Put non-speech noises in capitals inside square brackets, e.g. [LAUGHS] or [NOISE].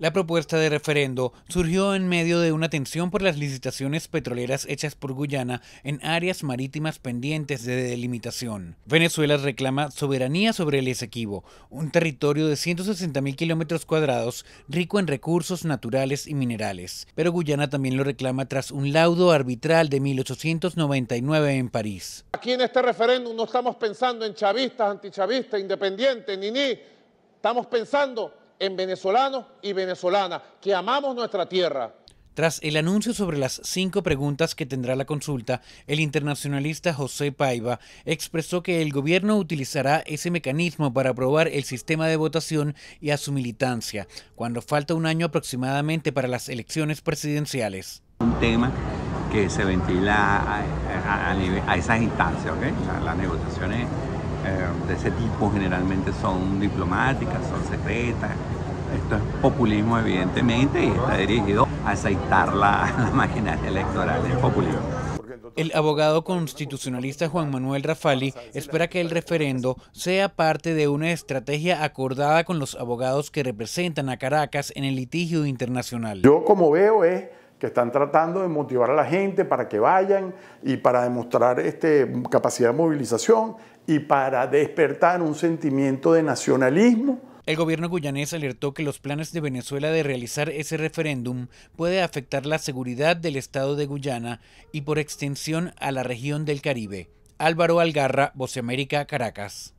La propuesta de referendo surgió en medio de una tensión por las licitaciones petroleras hechas por Guyana en áreas marítimas pendientes de delimitación. Venezuela reclama soberanía sobre el Esequibo, un territorio de 160.000 kilómetros cuadrados rico en recursos naturales y minerales, pero Guyana también lo reclama tras un laudo arbitral de 1899 en París. Aquí en este referéndum no estamos pensando en chavistas, antichavistas, independientes, ni ni, estamos pensando en venezolanos y venezolanas que amamos nuestra tierra. Tras el anuncio sobre las cinco preguntas que tendrá la consulta, el internacionalista José Paiva expresó que el gobierno utilizará ese mecanismo para aprobar el sistema de votación y a su militancia, cuando falta un año aproximadamente para las elecciones presidenciales. Un tema que se ventila a, esas instancias, las negociaciones eh, de ese tipo generalmente son diplomáticas, son secretas. Esto es populismo evidentemente y está dirigido a aceitar la, [LAUGHS] la electoral, del populismo. El abogado constitucionalista Juan Manuel Rafali espera que el referendo sea parte de una estrategia acordada con los abogados que representan a Caracas en el litigio internacional. Yo como veo es que están tratando de motivar a la gente para que vayan y para demostrar este, capacidad de movilización y para despertar un sentimiento de nacionalismo. El gobierno guyanés alertó que los planes de Venezuela de realizar ese referéndum puede afectar la seguridad del Estado de Guyana y por extensión a la región del Caribe. Álvaro Algarra, América, Caracas.